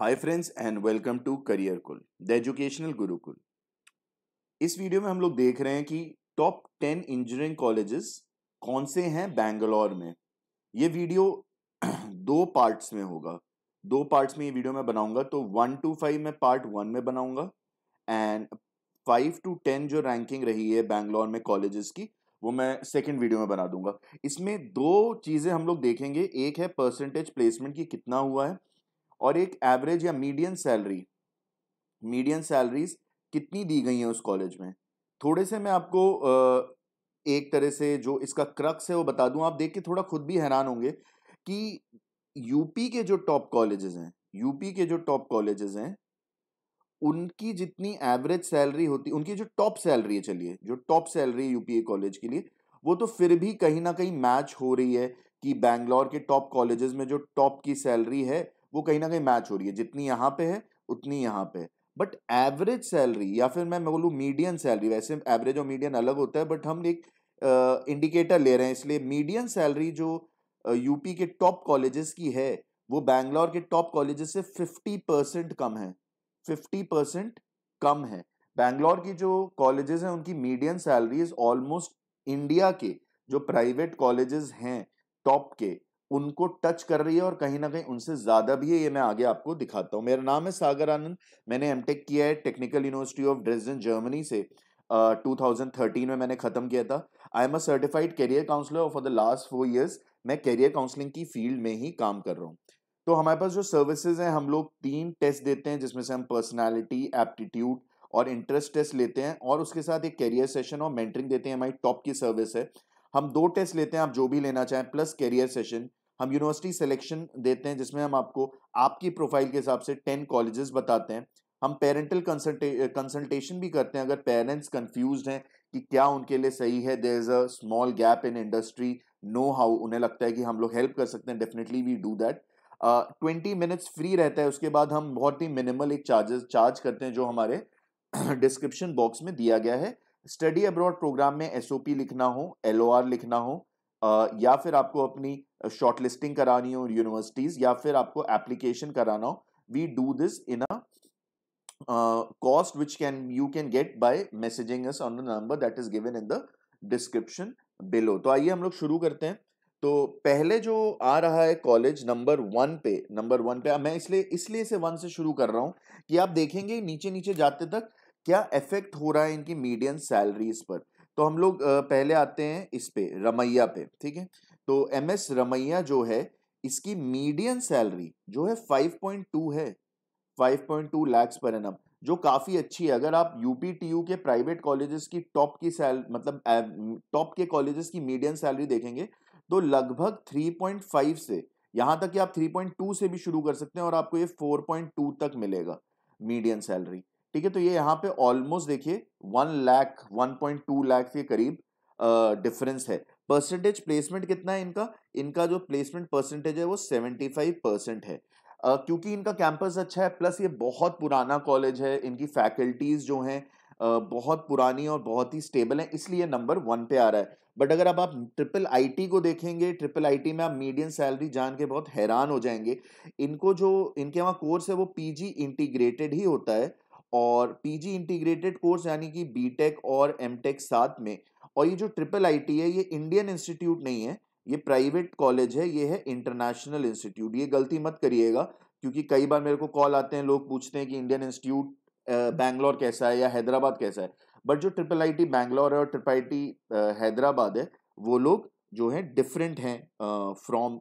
Hi friends and welcome to career cool the educational Gurukul इस video में हम लोग देख रहे हैं कि टॉप टेन इंजीनियरिंग कॉलेजेस कौन से हैं बैंगलोर में ये वीडियो दो पार्ट्स में होगा दो पार्ट्स में ये वीडियो मैं बनाऊंगा तो वन टू फाइव में पार्ट वन में बनाऊंगा एंड फाइव टू टेन जो रैंकिंग रही है बैंगलोर में कॉलेजेस की वो मैं सेकंड वीडियो में बना दूंगा इसमें दो चीज़ें हम लोग देखेंगे एक है परसेंटेज प्लेसमेंट की कितना हुआ है और एक एवरेज या मीडियम सैलरी मीडियम सैलरीज कितनी दी गई हैं उस कॉलेज में थोड़े से मैं आपको एक तरह से जो इसका क्रक्स है वो बता दूं आप देख के थोड़ा खुद भी हैरान होंगे कि यूपी के जो टॉप कॉलेजेस हैं यूपी के जो टॉप कॉलेजेस हैं उनकी जितनी एवरेज सैलरी होती उनकी जो टॉप सैलरी है चलिए जो टॉप सैलरी यूपीए कॉलेज के लिए वो तो फिर भी कहीं ना कहीं मैच हो रही है कि बैंगलोर के टॉप कॉलेजेस में जो टॉप की सैलरी है वो कहीं ना कहीं मैच हो रही है जितनी यहाँ पे है उतनी यहाँ पे है बट एवरेज सैलरी या फिर मैं बोलूँ मीडियम सैलरी वैसे एवरेज और मीडियम अलग होता है बट हम एक इंडिकेटर ले रहे हैं इसलिए मीडियम सैलरी जो यूपी के टॉप कॉलेजेस की है वो बैंगलोर के टॉप कॉलेजेस से फिफ्टी परसेंट कम है फिफ्टी परसेंट कम है बैंगलोर की जो कॉलेजेस हैं उनकी मीडियम सैलरीज ऑलमोस्ट इंडिया के जो प्राइवेट कॉलेजेस हैं टॉप के उनको टच कर रही है और कहीं ना कहीं उनसे ज़्यादा भी है ये मैं आगे आपको दिखाता हूँ मेरा नाम है सागर आनंद मैंने एम किया है technical university of Dresden Germany से uh, 2013 में मैंने ख़त्म किया था I am a certified career counsellor for the last four years मैं कैरियर काउंसलिंग की फील्ड में ही काम कर रहा हूँ तो हमारे पास जो सर्विसेज हैं हम लोग तीन टेस्ट देते हैं जिसमें से हम पर्सनालिटी एप्टीट्यूड और इंटरेस्ट टेस्ट लेते हैं और उसके साथ एक कैरियर सेशन और मेंटरिंग देते हैं हमारी टॉप की सर्विस है हम दो टेस्ट लेते हैं आप जो भी लेना चाहें प्लस कैरियर सेशन हम यूनिवर्सिटी सिलेक्शन देते हैं जिसमें हम आपको आपकी प्रोफाइल के हिसाब से टेन कॉलेजेस बताते हैं हम पेरेंटल कंसल्टे कंसल्टेशन भी करते हैं अगर पेरेंट्स कंफ्यूज हैं कि क्या उनके लिए सही है there is a small gap in industry know how उन्हें लगता है कि हम लोग हेल्प कर सकते हैं definitely we do that twenty minutes free रहता है उसके बाद हम बहुत ही मिनिमल एक चार्जेस चार्ज करते हैं जो हमारे डिस्क्रिप्शन बॉक्स में दिया गया है स्टडी अब्रॉड प्रोग्राम में एस लिखना हो एल लिखना हो या फिर आपको अपनी शॉर्ट लिस्टिंग करानी हो यूनिवर्सिटीज़ या फिर आपको एप्लीकेशन कराना हो we do this in a cost which can you can get by messaging us on the number that is given in the description below तो आइए हम लोग शुरू करते हैं तो पहले जो आ रहा है कॉलेज नंबर वन पे नंबर वन पे मैं इसलिए इसलिए से वन से शुरू कर रहा हूँ कि आप देखेंगे नीचे नीचे जाते तक क्या इफेक्ट हो रहा है इनकी मीडियम सैलरीज पर तो हम लोग पहले आते हैं इस पे रमैया पे ठीक है तो एम एस रमैया जो है इसकी मीडियम सैलरी जो है 5.2 है 5.2 लाख पर एनम जो काफ़ी अच्छी है अगर आप यूपी टीयू के प्राइवेट कॉलेजेस की टॉप की सैल मतलब टॉप के कॉलेजेस की मीडियम सैलरी देखेंगे तो लगभग 3.5 से यहाँ तक कि आप 3.2 से भी शुरू कर सकते हैं और आपको ये 4.2 तक मिलेगा मीडियम सैलरी ठीक है तो ये यहाँ पे ऑलमोस्ट देखिए one lakh one point two lakh के करीब डिफरेंस है परसेंटेज प्लेसमेंट कितना है इनका इनका जो प्लेसमेंट परसेंटेज है वो सेवेंटी फाइव परसेंट है Uh, क्योंकि इनका कैंपस अच्छा है प्लस ये बहुत पुराना कॉलेज है इनकी फैकल्टीज़ जो हैं uh, बहुत पुरानी और बहुत ही स्टेबल है इसलिए नंबर वन पे आ रहा है बट अगर अब आप ट्रिपल आईटी को देखेंगे ट्रिपल आईटी में आप मीडियम सैलरी जान के बहुत हैरान हो जाएंगे इनको जो इनके वहाँ कोर्स है वो पीजी इंटीग्रेटेड ही होता है और पीजी इंटीग्रेटेड कोर्स यानी कि बीटेक और एमटेक साथ में और ये जो ट्रिपल आईटी है ये इंडियन इंस्टीट्यूट नहीं है ये प्राइवेट कॉलेज है ये है इंटरनेशनल इंस्टीट्यूट ये गलती मत करिएगा क्योंकि कई बार मेरे को कॉल आते हैं लोग पूछते हैं कि इंडियन इंस्टीट्यूट बैंगलोर कैसा है या हैदराबाद कैसा है बट जो ट्रिपल आई टी बैंगलोर है और ट्रिपल आई टी हैदराबाद है वो लोग जो है डिफरेंट हैं from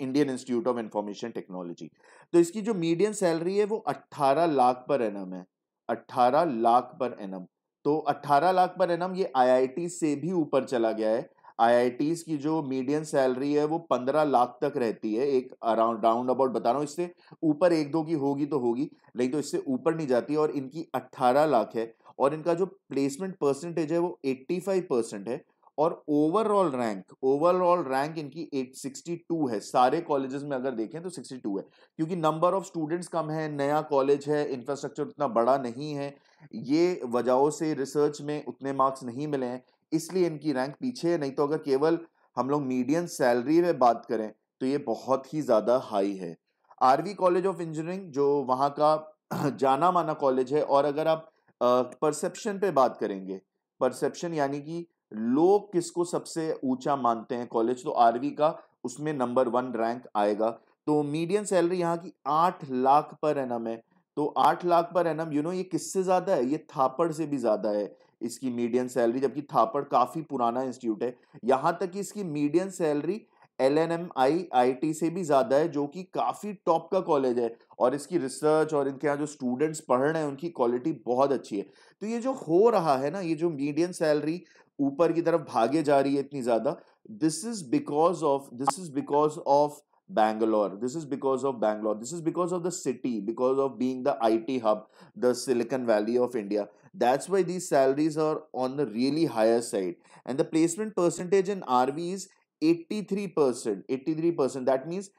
Indian institute of information technology तो इसकी जो मीडियम सैलरी है वो 18 लाख पर एन है 18 लाख पर एन तो 18 लाख पर एन ये आईआईटी से भी ऊपर चला गया है आई की जो मीडियम सैलरी है वो पंद्रह लाख तक रहती है एक अराउंड राउंड अबाउट बता रहा हूँ इससे ऊपर एक दो की होगी तो होगी नहीं तो इससे ऊपर नहीं जाती और इनकी अट्ठारह लाख है और इनका जो प्लेसमेंट परसेंटेज है वो एट्टी फाइव परसेंट है और ओवरऑल रैंक ओवरऑल रैंक इनकी 862 है सारे कॉलेजेस में अगर देखें तो 62 है क्योंकि नंबर ऑफ स्टूडेंट्स कम है नया कॉलेज है इंफ्रास्ट्रक्चर उतना बड़ा नहीं है ये वजहों से रिसर्च में उतने मार्क्स नहीं मिले हैं इसलिए इनकी रैंक पीछे है नहीं तो अगर केवल हम लोग मीडियम सैलरी में बात करें तो ये बहुत ही ज़्यादा हाई है आर कॉलेज ऑफ इंजीनियरिंग जो वहाँ का जाना माना कॉलेज है और अगर आप परसेप्शन पर बात करेंगे परसेप्शन यानी कि लोग किसको सबसे ऊंचा मानते हैं कॉलेज तो आरवी का उसमें नंबर वन रैंक आएगा तो मीडियम सैलरी यहाँ की आठ लाख पर एनम है तो आठ lakh per annum you know ये किससे ज़्यादा है ये थापड़ से भी ज़्यादा है इसकी मीडियम सैलरी जबकि थापड़ काफ़ी पुराना इंस्टीट्यूट है यहाँ तक कि इसकी medium salary L N M I I T से भी ज़्यादा है जो कि काफ़ी टॉप का कॉलेज है और इसकी रिसर्च और इनके यहाँ जो स्टूडेंट्स पढ़ रहे हैं उनकी क्वालिटी बहुत अच्छी है तो ये जो हो रहा है ना ये जो मीडियम सैलरी ऊपर की तरफ भागे जा रही है इतनी ज्यादा this is because of this is because of Bangalore this is because of Bangalore this is because of the city because of being the I T hub the Silicon Valley of India that's why these salaries are on the really higher side and the placement percentage in R V is eighty three percent eighty three percent that means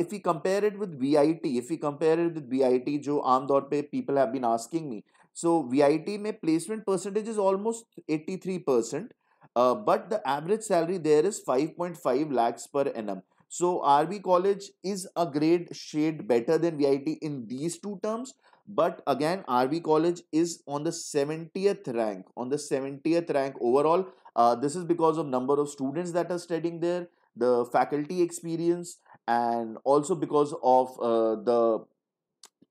if you compare it with V I T if you compare it with V I T जो आमतौर पर people have been asking me So VIT may placement percentage is almost 83%, uh, but the average salary there is 5.5 lakhs per annum. So RB College is a grade shade better than VIT in these two terms. But again, RB College is on the 70th rank, on the 70th rank overall. Uh, this is because of number of students that are studying there, the faculty experience, and also because of uh, the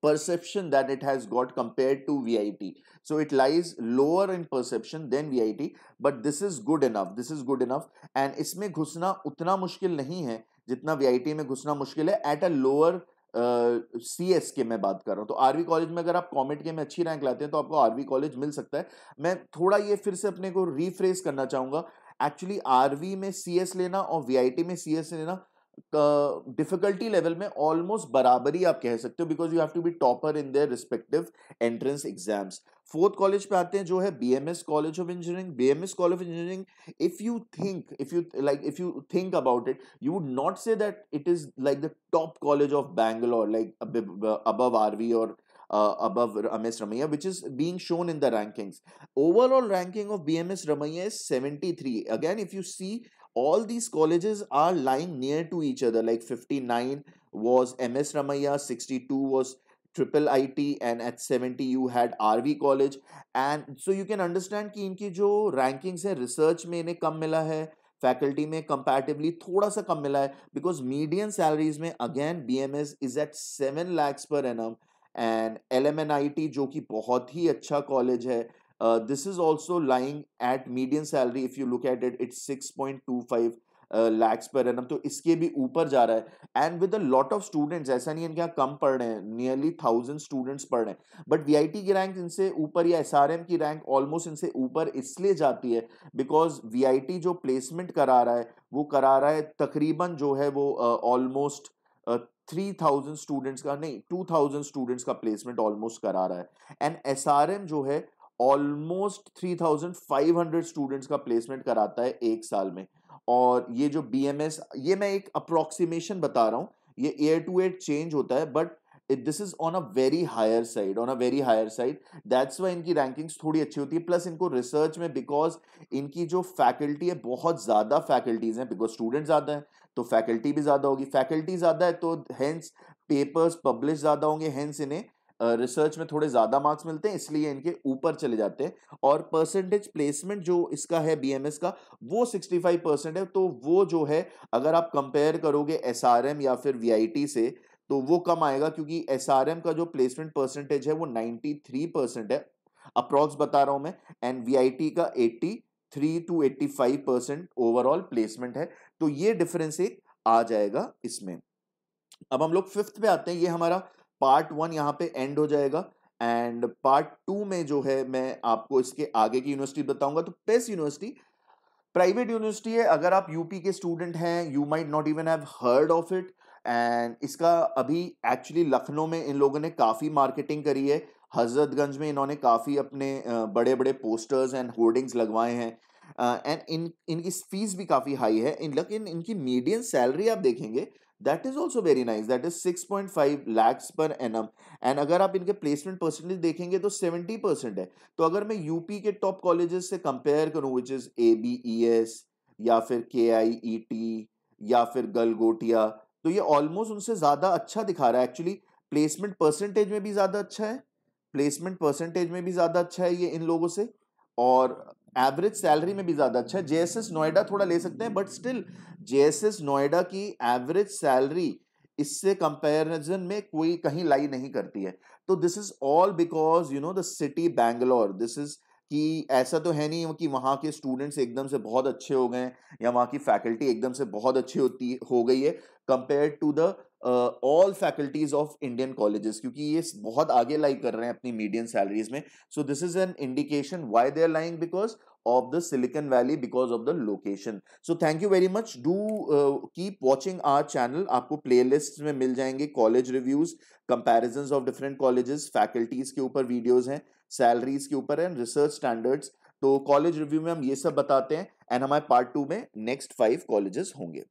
perception that it has got compared to VIT. So it lies lower in perception than VIT, but this is good enough. This is good enough. And इसमें घुसना उतना मुश्किल नहीं है जितना VIT में घुसना मुश्किल है at a lower C S के मैं बात कर रहा हूँ तो आरवी कॉलेज में अगर आप कॉमेट के में अच्छी रैंक लाते हैं तो आपको आरवी कॉलेज मिल सकता है मैं थोड़ा ये फिर से अपने को रिफ्रेस करना चाहूँगा एक्चुअली आरवी में सी एस लेना और वी आई टी में सी एस लेना डिफिकल्टी uh, लेवल में ऑलमोस्ट बराबरी आप कह सकते हो because you have to be topper in their respective entrance exams fourth college पे आते हैं जो है BMS college of engineering BMS college of engineering if you think if you like if you think about it you would not say that it is like the top college of Bangalore like above RV और uh, above Ramesh Ramaiah, which is being shown in the rankings. Overall ranking of BMS Ramaiah is 73. Again, if you see all these colleges are lying near to each other like 59 was ms ramaya 62 was triple IT and at seventy you had RV college and so you can understand कि इनकी जो rankings है research में इन्हें कम मिला है faculty में comparatively थोड़ा सा कम मिला है बिकॉज मीडियन सैलरीज में again B M S is at seven lakhs per annum and L M N I T जो कि बहुत ही अच्छा कॉलेज है Uh, this is also lying at median salary if you look at it it's 6.25 lakhs per annum तो इसके भी ऊपर जा रहा है and with a lot of students ऐसा नहीं है कि कम पढ़ रहे हैं नियरली थाउजेंड स्टूडेंट्स पढ़ रहे हैं बट वी की रैंक इनसे ऊपर या एस की रैंक ऑलमोस्ट इनसे ऊपर इसलिए जाती है बिकॉज वी जो प्लेसमेंट करा रहा है वो करा रहा है तकरीबन जो है वो ऑलमोस्ट थ्री थाउजेंड स्टूडेंट्स का नहीं टू थाउजेंड स्टूडेंट्स का प्लेसमेंट ऑलमोस्ट करा रहा है एंड एस जो है ऑलमोस्ट 3,500 स्टूडेंट्स का प्लेसमेंट कराता है एक साल में और ये जो बी ये मैं एक अप्रोक्सीमेशन बता रहा हूँ ये एयर टू एयर चेंज होता है but this is on a very higher side on a very higher side that's why इनकी रैंकिंग्स थोड़ी अच्छी होती है प्लस इनको रिसर्च में बिकॉज इनकी जो फैकल्टी है बहुत ज़्यादा फैकल्टीज हैं बिकॉज स्टूडेंट ज़्यादा हैं तो फैकल्टी भी ज़्यादा होगी फैकल्टी ज़्यादा है तो हैंस पेपर्स पब्लिश ज़्यादा होंगे हैंस इन्हें रिसर्च में थोड़े ज़्यादा मार्क्स मिलते हैं इसलिए इनके ऊपर चले जाते हैं और परसेंटेज प्लेसमेंट जो इसका है बीएमएस का वो 65 परसेंट है तो वो जो है अगर आप कंपेयर करोगे एसआरएम या फिर वीआईटी से तो वो कम आएगा क्योंकि एसआरएम का जो प्लेसमेंट परसेंटेज है वो थ्री परसेंट है अप्रॉक्स बता रहा हूं मैं एंड वी का eighty three to eighty five percent overall placement है तो ये डिफरेंस एक आ जाएगा इसमें अब हम लोग फिफ्थ पे आते हैं ये हमारा पार्ट वन यहाँ पे एंड हो जाएगा एंड पार्ट टू में जो है मैं आपको इसके आगे की यूनिवर्सिटी बताऊंगा तो बेस्ट यूनिवर्सिटी प्राइवेट यूनिवर्सिटी है अगर आप यूपी के स्टूडेंट हैं you might not even have heard of it and इसका अभी एक्चुअली लखनऊ में इन लोगों ने काफ़ी मार्केटिंग करी है हजरतगंज में इन्होंने काफ़ी अपने बड़े बड़े पोस्टर्स एंड होर्डिंग्स लगवाए हैं एंड इन इनकी फीस भी काफ़ी हाई है इन लेकिन इनकी मीडियम सैलरी आप देखेंगे that is also very nice that is five lakhs per M and अगर आप इनके प्लेसमेंट परसेंटेज देखेंगे तो सेवेंटी परसेंट है तो अगर मैं यूपी के टॉप कॉलेजेस से कंपेयर करूँ which is A B E S या फिर के आई ई टी या फिर गलगोटिया तो ये ऑलमोस्ट उनसे ज़्यादा अच्छा दिखा रहा है एक्चुअली प्लेसमेंट परसेंटेज में भी ज़्यादा अच्छा है प्लेसमेंट परसेंटेज में भी ज़्यादा अच्छा है ये इन लोगों से और एवरेज सैलरी में भी ज़्यादा अच्छा है जेएसएस नोएडा थोड़ा ले सकते हैं बट स्टिल जेएसएस नोएडा की एवरेज सैलरी इससे कंपैरिजन में कोई कहीं लाई नहीं करती है तो this is all because you know the city Bangalore this is कि ऐसा तो है नहीं कि वहाँ के स्टूडेंट्स एकदम से बहुत अच्छे हो गए या वहाँ की फैकल्टी एकदम से बहुत अच्छी होती हो गई है compare to the all faculties of Indian colleges क्योंकि ये बहुत आगे लाइक कर रहे हैं अपनी मीडियम सैलरीज में so this is an indication why they are lying because of the Silicon Valley because of the location so thank you very much do keep watching our channel आपको playlist में मिल जाएंगे college reviews comparison of different colleges faculties के ऊपर videos हैं salaries के ऊपर and research standards तो कॉलेज रिव्यू में हम ये सब बताते हैं एंड हमारे पार्ट टू में नेक्स्ट फाइव कॉलेजेस होंगे